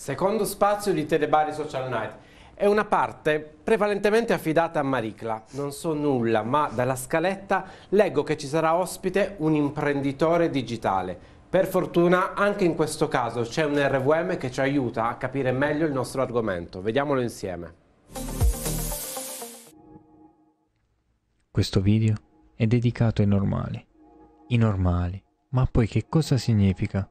Secondo spazio di Telebari Social Night. È una parte prevalentemente affidata a Maricla. Non so nulla, ma dalla scaletta leggo che ci sarà ospite un imprenditore digitale. Per fortuna anche in questo caso c'è un RVM che ci aiuta a capire meglio il nostro argomento. Vediamolo insieme. Questo video è dedicato ai normali. I normali. Ma poi che cosa significa?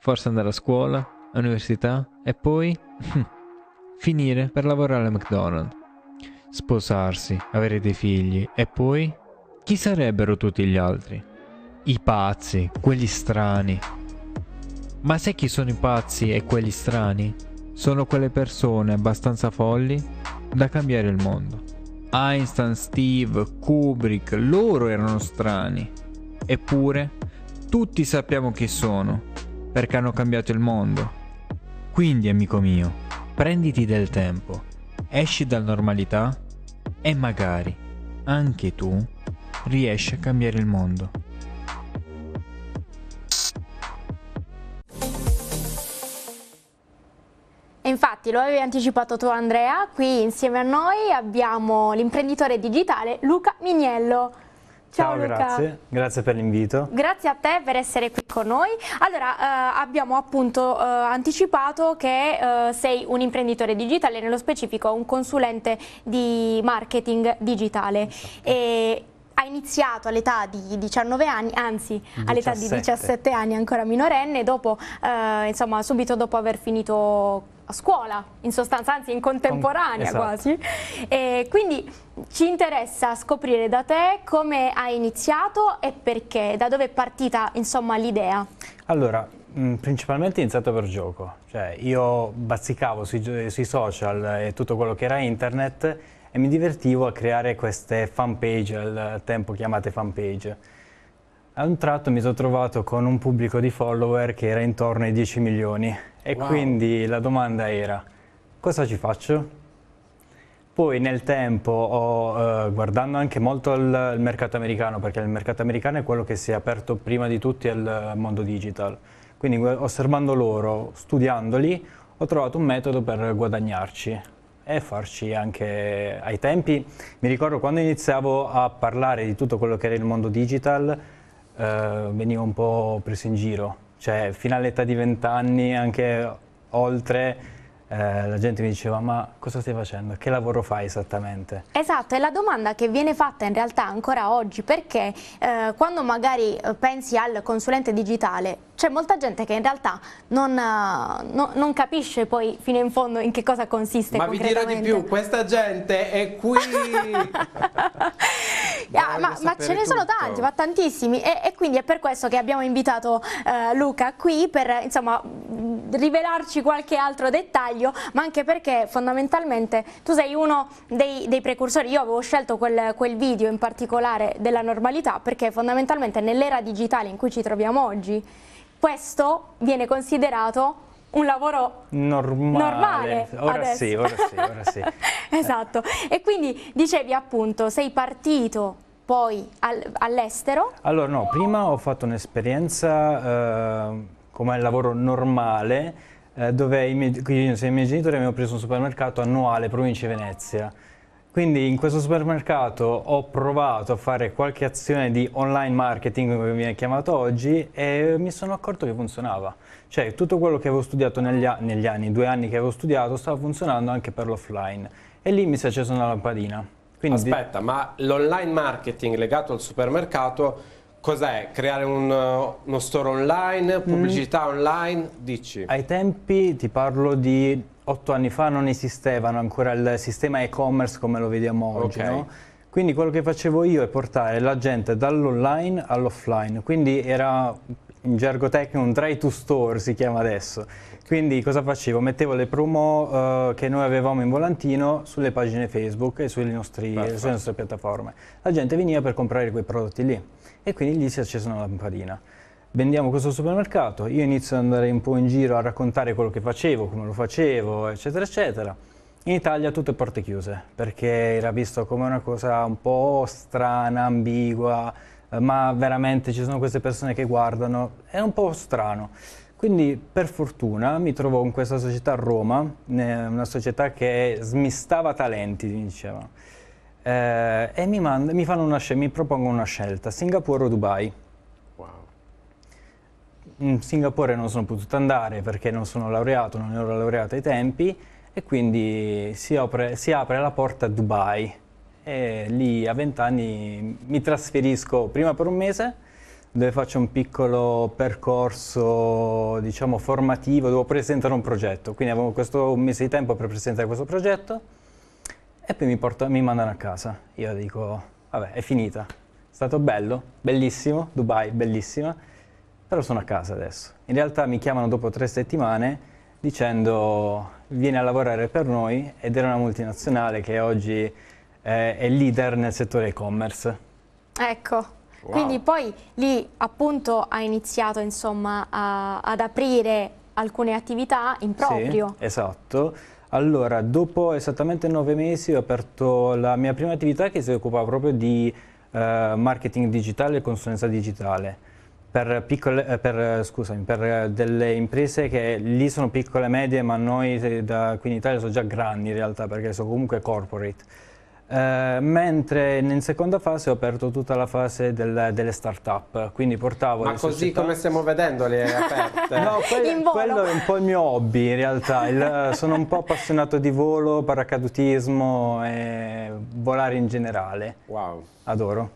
Forse andare a scuola? università e poi hm, finire per lavorare a McDonald's, sposarsi, avere dei figli e poi chi sarebbero tutti gli altri? I pazzi, quelli strani. Ma se chi sono i pazzi e quelli strani? Sono quelle persone abbastanza folli da cambiare il mondo. Einstein, Steve, Kubrick, loro erano strani. Eppure, tutti sappiamo chi sono, perché hanno cambiato il mondo. Quindi, amico mio, prenditi del tempo, esci dalla normalità e magari anche tu riesci a cambiare il mondo. Infatti, lo avevi anticipato tu Andrea, qui insieme a noi abbiamo l'imprenditore digitale Luca Miniello. Ciao, Ciao Grazie. grazie per l'invito. Grazie a te per essere qui con noi. Allora, eh, abbiamo appunto eh, anticipato che eh, sei un imprenditore digitale, nello specifico un consulente di marketing digitale. Esatto. E ha iniziato all'età di 19 anni, anzi all'età di 17 anni ancora minorenne, dopo, eh, insomma, subito dopo aver finito a scuola, in sostanza, anzi in contemporanea esatto. quasi. E quindi ci interessa scoprire da te come hai iniziato e perché, da dove è partita insomma l'idea. Allora, mm, principalmente è iniziato per gioco, cioè io bazzicavo sui, sui, social e tutto quello che era internet e mi divertivo a creare queste fanpage, al tempo chiamate fanpage. A un tratto mi sono trovato con un pubblico di follower che era intorno ai 10 milioni e wow. quindi la domanda era, cosa ci faccio? Poi nel tempo, ho, eh, guardando anche molto il, il, mercato americano, perché il mercato americano è quello che si è aperto prima di tutti al mondo digital, quindi osservando loro, studiandoli, ho trovato un metodo per guadagnarci e farci anche ai tempi. Mi ricordo quando iniziavo a parlare di tutto quello che era il mondo digital, eh, venivo un po' preso in giro cioè fino all'età di 20 anni, anche oltre, eh, la gente mi diceva ma cosa stai facendo, che lavoro fai esattamente? Esatto, è la domanda che viene fatta in realtà ancora oggi perché eh, quando magari eh, pensi al consulente digitale c'è molta gente che in realtà non, eh, no, non, capisce poi fino in fondo in che cosa consiste Ma vi dirò di più, questa gente è qui! ah, ma, ma, ce ne tutto. sono tanti, ma tantissimi e, e, quindi è per questo che abbiamo invitato eh, Luca qui per insomma rivelarci qualche altro dettaglio ma anche perché fondamentalmente tu sei uno dei, dei precursori, io avevo scelto quel, quel video in particolare della normalità perché fondamentalmente nell'era digitale in cui ci troviamo oggi questo viene considerato un lavoro normale. normale ora adesso. sì, ora sì, ora sì. esatto. E quindi dicevi appunto, sei partito poi all'estero? Allora no, prima ho fatto un'esperienza eh, come lavoro normale eh, dove i miei, i miei genitori mi hanno preso un supermercato annuale provincia Venezia quindi in questo supermercato ho provato a fare qualche azione di online marketing, come viene chiamato oggi, e mi sono accorto che funzionava. Cioè tutto quello che avevo studiato negli, negli anni, due anni che avevo studiato, stava funzionando anche per l'offline. E lì mi si è accesa una lampadina. Quindi... Aspetta, ma l'online marketing legato al supermercato Cos'è? Creare un, eh, uno store online, mm. pubblicità mm. online? Dici. Ai tempi ti parlo di otto anni fa non esistevano ancora il sistema e-commerce come lo vediamo oggi, okay. no? Quindi quello che facevo io è portare la gente dall'online all'offline, quindi era in gergo tecnico un try to store si chiama adesso quindi cosa facevo? Mettevo le promo eh, che noi avevamo in volantino sulle pagine Facebook e sulle, nostri, sulle nostre piattaforme. La gente veniva per comprare quei prodotti lì e quindi lì si è accesa una lampadina vendiamo questo supermercato, io inizio ad andare un po' in giro a raccontare quello che facevo, come lo facevo, eccetera, eccetera. In Italia tutte porte chiuse, perché era visto come una cosa un po' strana, ambigua, eh, ma veramente ci sono queste persone che guardano, è un po' strano. Quindi per fortuna mi trovo in questa società a Roma, una società che smistava talenti, diceva. Eh, e mi, manda, mi, una, mi, propongono una scelta, Singapore o Dubai. Wow. In Singapore non sono potuto andare perché non sono laureato, non ero laureato ai tempi e quindi si apre, si apre la porta a Dubai. E lì a vent'anni mi trasferisco prima per un mese dove faccio un piccolo percorso diciamo, formativo, devo presentare un progetto, quindi avevo questo, un mese di tempo per presentare questo progetto e poi mi, porto, mi mandano a casa. Io dico, vabbè, è finita, è stato bello, bellissimo, Dubai, bellissima, però sono a casa adesso. In realtà mi chiamano dopo tre settimane dicendo vieni a lavorare per noi ed era una multinazionale che oggi eh, è leader nel settore e-commerce. Ecco, Wow. Quindi poi lì appunto ha iniziato insomma a, ad aprire alcune attività in proprio. Sì, esatto. Allora, dopo esattamente nove mesi ho aperto la mia prima attività che si occupa proprio di uh, marketing digitale e consulenza digitale. Per, piccole, eh, per, scusami, per, delle imprese che lì sono piccole e medie, ma noi eh, da, qui in Italia sono già grandi in realtà, perché sono comunque corporate. Eh, mentre in seconda fase ho aperto tutta la fase del, delle start-up, quindi portavo... Ma così società... come stiamo vedendo le aperte? no, quel, quello è un po' il mio hobby in realtà, il, sono un po' appassionato di volo, paracadutismo e volare in generale. Wow. Adoro.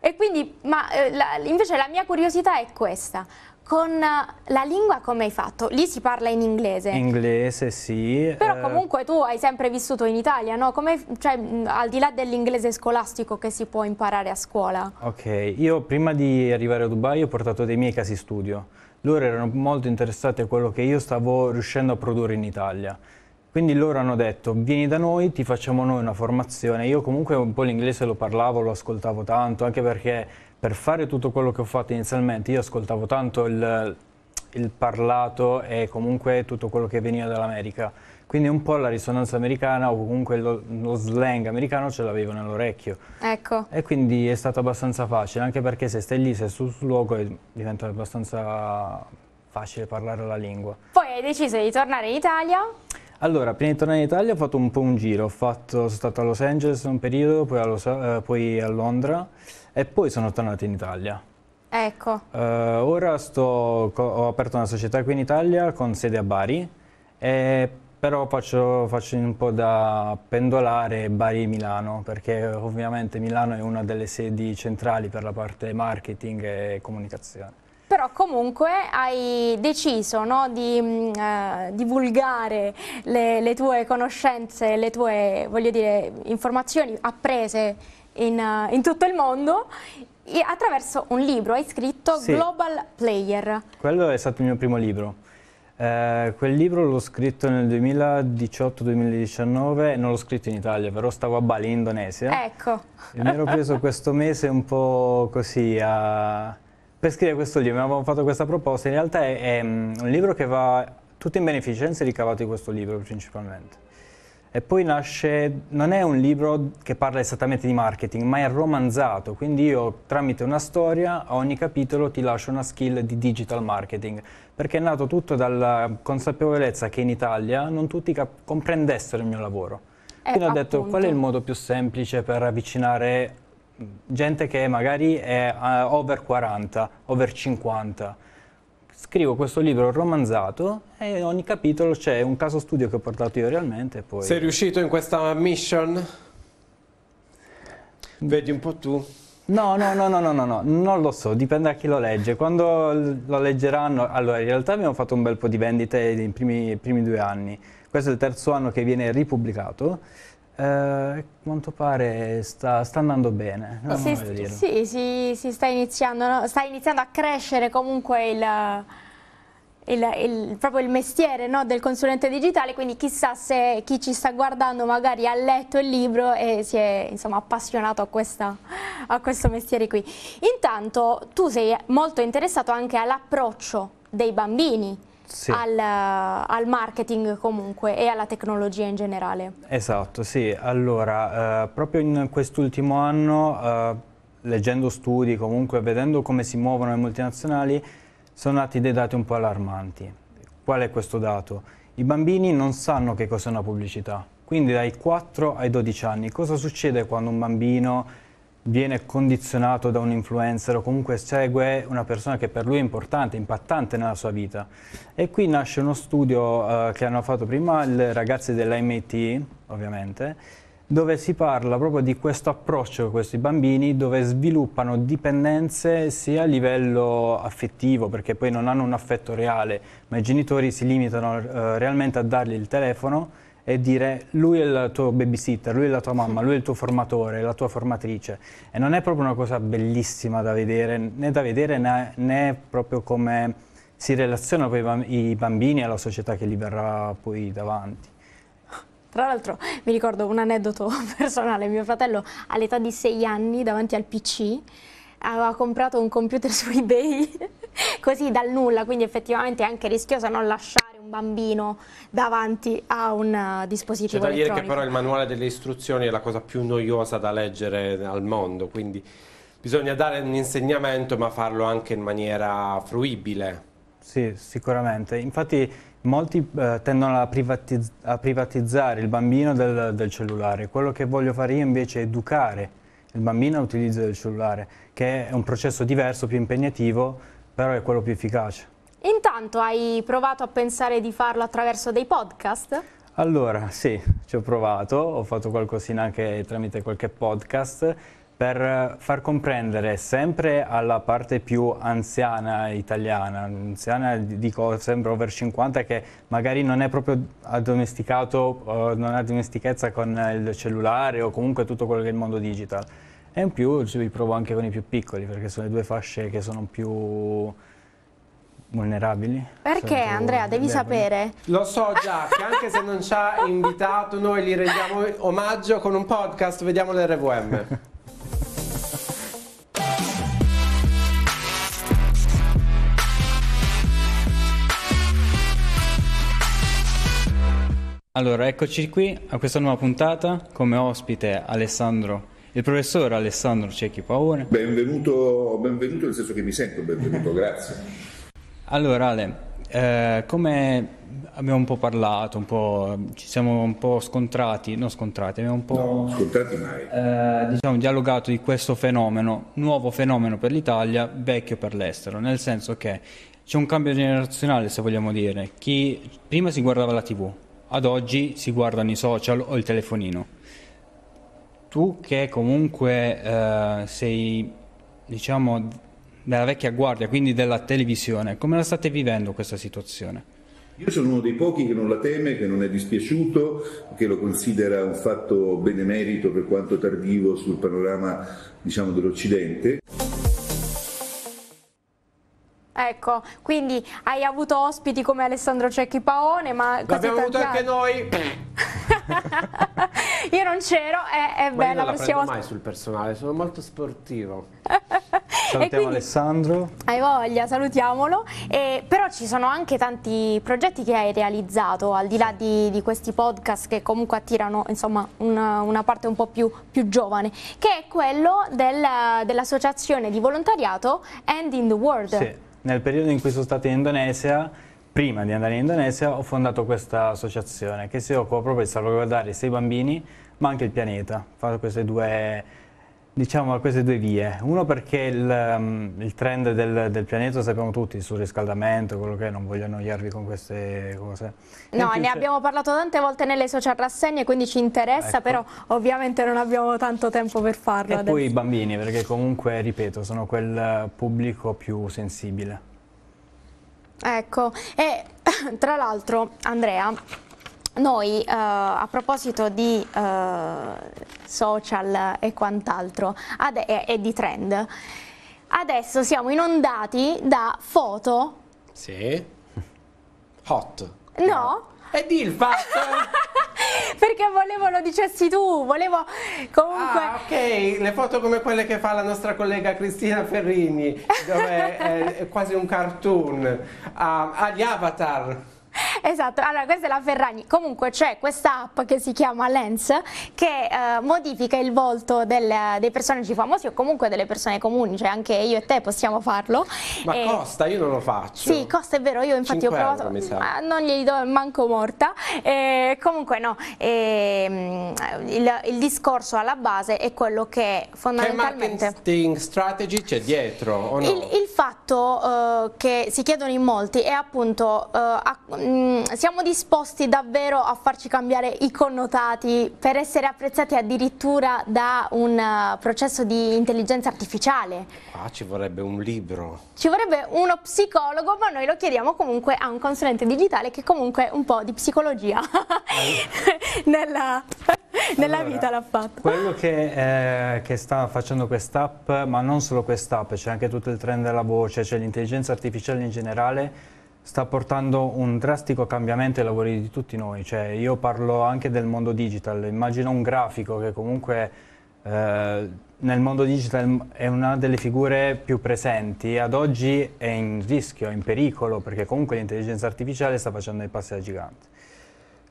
E quindi, ma eh, la, invece la mia curiosità è questa, con eh, la lingua come hai fatto? Lì si parla in inglese. Inglese, sì. Però eh. comunque tu hai sempre vissuto in Italia, no? Come, cioè, al di là dell'inglese scolastico che si può imparare a scuola. Ok, io prima di arrivare a Dubai ho portato dei miei casi studio. Loro erano molto interessati a quello che io stavo riuscendo a produrre in Italia. Quindi loro hanno detto vieni da noi, ti facciamo noi una formazione. Io comunque un po' l'inglese lo parlavo, lo ascoltavo tanto, anche perché per fare tutto quello che ho fatto inizialmente, io ascoltavo tanto il, il parlato e comunque tutto quello che veniva dall'America. Quindi un po' la risonanza americana o comunque lo, lo slang americano ce l'avevo nell'orecchio. Ecco. E quindi è stato abbastanza facile, anche perché se stai lì, sei sul luogo, diventa abbastanza facile parlare la lingua. Poi hai deciso di tornare in Italia? Allora, prima di tornare in Italia ho fatto un po' un giro, fatto, sono stato a Los Angeles un periodo, poi a, Los, eh, poi a Londra e poi sono tornato in Italia. Ecco. Uh, ora sto, ho aperto una società qui in Italia con sede a Bari, e, però faccio, faccio, un po' da pendolare Bari-Milano, perché ovviamente Milano è una delle sedi centrali per la parte marketing e comunicazione però comunque hai deciso no, di uh, divulgare le, le, tue conoscenze, le tue dire, informazioni apprese in, uh, in tutto il mondo attraverso un libro, hai scritto sì. Global Player. Quello è stato il mio primo libro. Eh, quel libro l'ho scritto nel 2018-2019 e non l'ho scritto in Italia, però stavo a Bali, in Indonesia. Ecco. E mi ero preso questo mese un po' così a per scrivere questo libro mi avevamo fatto questa proposta, in realtà è, è mm, un libro che va tutto in beneficenza ricavato di questo libro principalmente. E poi nasce, non è un libro che parla esattamente di marketing, ma è romanzato, quindi io tramite una storia a ogni capitolo ti lascio una skill di digital marketing, perché è nato tutto dalla consapevolezza che in Italia non tutti comprendessero il mio lavoro. Eh, Quindi ho appunto. detto qual è il modo più semplice per avvicinare gente che magari è eh, over 40, over 50. Scrivo questo libro romanzato e in ogni capitolo c'è un caso studio che ho portato io realmente. Poi... Sei riuscito in questa mission? Vedi un po' tu. No, no, no, no, no, no, no, non lo so, dipende da chi lo legge. Quando lo leggeranno, allora in realtà abbiamo fatto un bel po' di vendite nei primi, primi due anni. Questo è il terzo anno che viene ripubblicato. Eh, quanto pare sta, sta andando bene. No, si, si, sì, si, si sta, iniziando, no? sta iniziando, a crescere comunque il, il, il, proprio il mestiere no? del consulente digitale, quindi chissà se chi ci sta guardando magari ha letto il libro e si è insomma, appassionato a, questa, a questo mestiere qui. Intanto tu sei molto interessato anche all'approccio dei bambini sì. al, al, marketing comunque e alla tecnologia in generale. Esatto, sì. Allora, eh, proprio in quest'ultimo anno, eh, leggendo studi, comunque vedendo come si muovono le multinazionali, sono nati dei dati un po' allarmanti. Qual è questo dato? I bambini non sanno che cos'è una pubblicità, quindi dai 4 ai 12 anni. Cosa succede quando un bambino viene condizionato da un influencer o comunque segue una persona che per lui è importante, impattante nella sua vita. E qui nasce uno studio eh, che hanno fatto prima i ragazzi dell'MIT, ovviamente, dove si parla proprio di questo approccio che questi bambini dove sviluppano dipendenze sia a livello affettivo perché poi non hanno un affetto reale ma i genitori si limitano eh, realmente a dargli il telefono e dire lui è il tuo babysitter, lui è la tua mamma, lui è il tuo formatore, la tua formatrice. E non è proprio una cosa bellissima da vedere, né da vedere né, né proprio come si relazionano i bambini alla società che li verrà poi davanti. Tra l'altro mi ricordo un aneddoto personale, mio fratello all'età di sei anni davanti al PC aveva comprato un computer su eBay così dal nulla, quindi effettivamente è anche rischioso non lasciare bambino davanti a un eh, dispositivo C'è da dire che però il manuale delle istruzioni è la cosa più noiosa da leggere al mondo, quindi bisogna dare un insegnamento ma farlo anche in maniera fruibile. Sì, sicuramente. Infatti molti eh, tendono a, privatiz a, privatizzare il bambino del, del, cellulare. Quello che voglio fare io invece è educare il bambino all'utilizzo del cellulare, che è un processo diverso, più impegnativo, però è quello più efficace. Intanto hai provato a pensare di farlo attraverso dei podcast? Allora, sì, ci ho provato, ho fatto qualcosina anche tramite qualche podcast per far comprendere sempre alla parte più anziana italiana, anziana dico sempre over 50 che magari non è proprio addomesticato, non ha domestichezza con il cellulare o comunque tutto quello che è il mondo digital. E in più ci provo anche con i più piccoli perché sono le due fasce che sono più vulnerabili. Perché Andrea, devi deboli. sapere. Lo so già, che anche se non ci ha invitato noi gli rendiamo omaggio con un podcast, vediamo l'RVM. Allora, eccoci qui a questa nuova puntata come ospite Alessandro il professor Alessandro Cecchi Paone. Benvenuto, benvenuto nel senso che mi sento benvenuto, grazie. Allora Ale, eh, come abbiamo un po' parlato, un po', ci siamo un po' scontrati, non scontrati, abbiamo un po' no, scontrati mai. Eh, diciamo, dialogato di questo fenomeno, nuovo fenomeno per l'Italia, vecchio per l'estero, nel senso che c'è un cambio generazionale se vogliamo dire, chi prima si guardava la tv, ad oggi si guardano i social o il telefonino. Tu che comunque eh, sei diciamo della vecchia guardia, quindi della televisione. Come la state vivendo questa situazione? Io sono uno dei pochi che non la teme, che non è dispiaciuto, che lo considera un fatto benemerito per quanto tardivo sul panorama diciamo, dell'Occidente. Ecco, quindi hai avuto ospiti come Alessandro Cecchi Paone, ma... L'abbiamo avuto anche noi! Io non c'ero, è, è bella. non la prossima mai sul personale, sono molto sportivo. Salutiamo Alessandro. Hai voglia, salutiamolo. E, però ci sono anche tanti progetti che hai realizzato, al di là di, di questi podcast che comunque attirano insomma, una, una, parte un po' più, più giovane, che è quello del, dell'associazione di volontariato End in the World. Sì, nel periodo in cui sono stata in Indonesia prima di andare in Indonesia ho fondato questa associazione che si occupa proprio di salvaguardare sia i bambini ma anche il pianeta. Fa queste due, diciamo, queste due vie. Uno perché il, um, il trend del, del, pianeta sappiamo tutti, il surriscaldamento, quello che è, non voglio annoiarvi con queste cose. No, ne abbiamo parlato tante volte nelle social rassegne, quindi ci interessa, ecco. però ovviamente non abbiamo tanto tempo per farlo. E adesso. poi i bambini, perché comunque, ripeto, sono quel pubblico più sensibile. Ecco, e tra l'altro Andrea, noi eh, a proposito di eh, social e quant'altro e, e di trend, adesso siamo inondati da foto. Sì. Hot. No. no. E di il fatto. perché volevo lo dicessi tu, volevo comunque... Ah, ok, le foto come quelle che fa la nostra collega Cristina Ferrini, dove è quasi un cartoon, ah, agli ah, avatar. Esatto, allora questa è la Ferragni. Comunque c'è questa app che si chiama Lens che eh, modifica il volto del, dei personaggi famosi o comunque delle persone comuni, cioè anche io e te possiamo farlo. Ma e... costa, io non lo faccio. Sì, costa, è vero, io infatti ho provato, euro, ma non gli do manco morta. E comunque no, e, ehm, il, il, discorso alla base è quello che fondamentalmente... Che marketing strategy c'è dietro o no? Il, il fatto eh, che si chiedono in molti è appunto... Eh, a, mh, mm, Ehm, siamo disposti davvero a farci cambiare i connotati per essere apprezzati addirittura da un eh, processo di intelligenza artificiale? Qua ah, ci vorrebbe un libro. Ci vorrebbe uno psicologo, ma noi lo chiediamo comunque a un consulente digitale che comunque un po' di psicologia nella... Nella allora, vita l'ha fatto. Quello che, eh, che sta facendo quest'app, ma non solo quest'app, c'è anche tutto il trend della voce, c'è l'intelligenza artificiale in generale, sta portando un drastico cambiamento ai lavori di tutti noi, cioè, io parlo anche del mondo digital, immagino un grafico che comunque eh, nel mondo digital è una delle figure più presenti, ad oggi è in rischio, è in pericolo, perché comunque l'intelligenza artificiale sta facendo dei passi da gigante.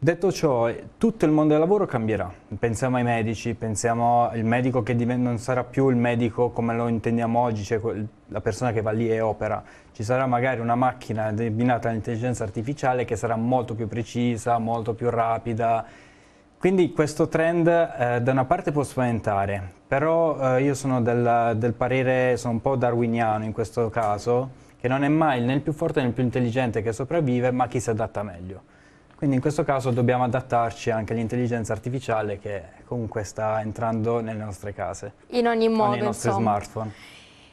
Detto ciò, tutto il mondo del lavoro cambierà. Pensiamo ai medici, pensiamo al medico che non sarà più il medico come lo intendiamo oggi, cioè la persona che va lì e opera. Ci sarà magari una macchina debinata all'intelligenza artificiale che sarà molto più precisa, molto più rapida. Quindi questo trend eh, da una parte può spaventare, però eh, io sono del, del parere, sono un po' darwiniano in questo caso, che non è mai né il più forte né il più intelligente che sopravvive, ma chi si adatta meglio. Quindi in questo caso dobbiamo adattarci anche all'intelligenza artificiale che comunque sta entrando nelle nostre case. In ogni modo, nei nostri insomma. smartphone.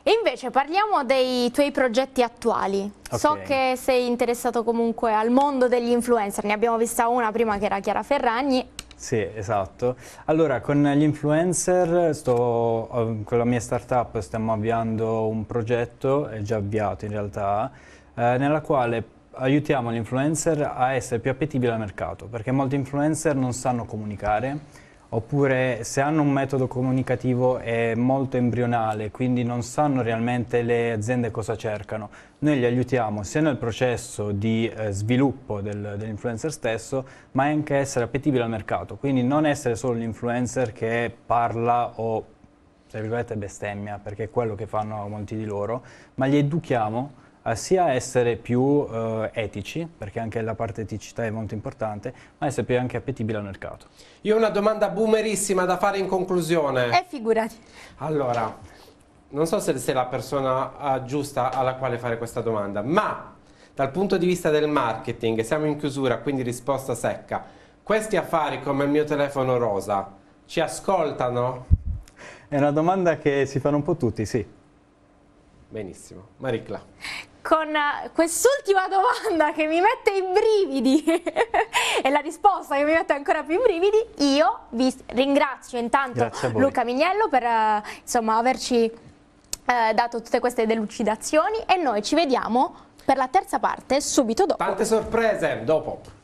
E invece parliamo dei tuoi progetti attuali. Okay. So che sei interessato comunque al mondo degli influencer, ne abbiamo vista una prima che era Chiara Ferragni. Sì, esatto. Allora, con gli influencer, sto, con la mia startup stiamo avviando un progetto, è già avviato in realtà, eh, nella quale aiutiamo gli influencer a essere più appetibili al mercato, perché molti influencer non sanno comunicare, oppure se hanno un metodo comunicativo è molto embrionale, quindi non sanno realmente le aziende cosa cercano. Noi li aiutiamo sia nel processo di eh, sviluppo del, dell'influencer stesso, ma anche essere appetibili al mercato, quindi non essere solo l'influencer che parla o tra virgolette bestemmia, perché è quello che fanno molti di loro, ma li educhiamo eh, sia essere più eh, etici, perché anche la parte eticità è molto importante, ma essere più anche appetibile al mercato. Io ho una domanda boomerissima da fare in conclusione. E eh, figurati. Allora, non so se sei la persona ah, giusta alla quale fare questa domanda, ma dal punto di vista del marketing, siamo in chiusura, quindi risposta secca. Questi affari come il mio telefono rosa ci ascoltano? È una domanda che si fanno un po' tutti, sì. Benissimo. Maricla con eh, quest'ultima domanda che mi mette i brividi e la risposta che mi mette ancora più i brividi, io vi ringrazio intanto Luca Mignello per eh, insomma, averci eh, dato tutte queste delucidazioni e noi ci vediamo per la terza parte subito dopo. Tante sorprese dopo.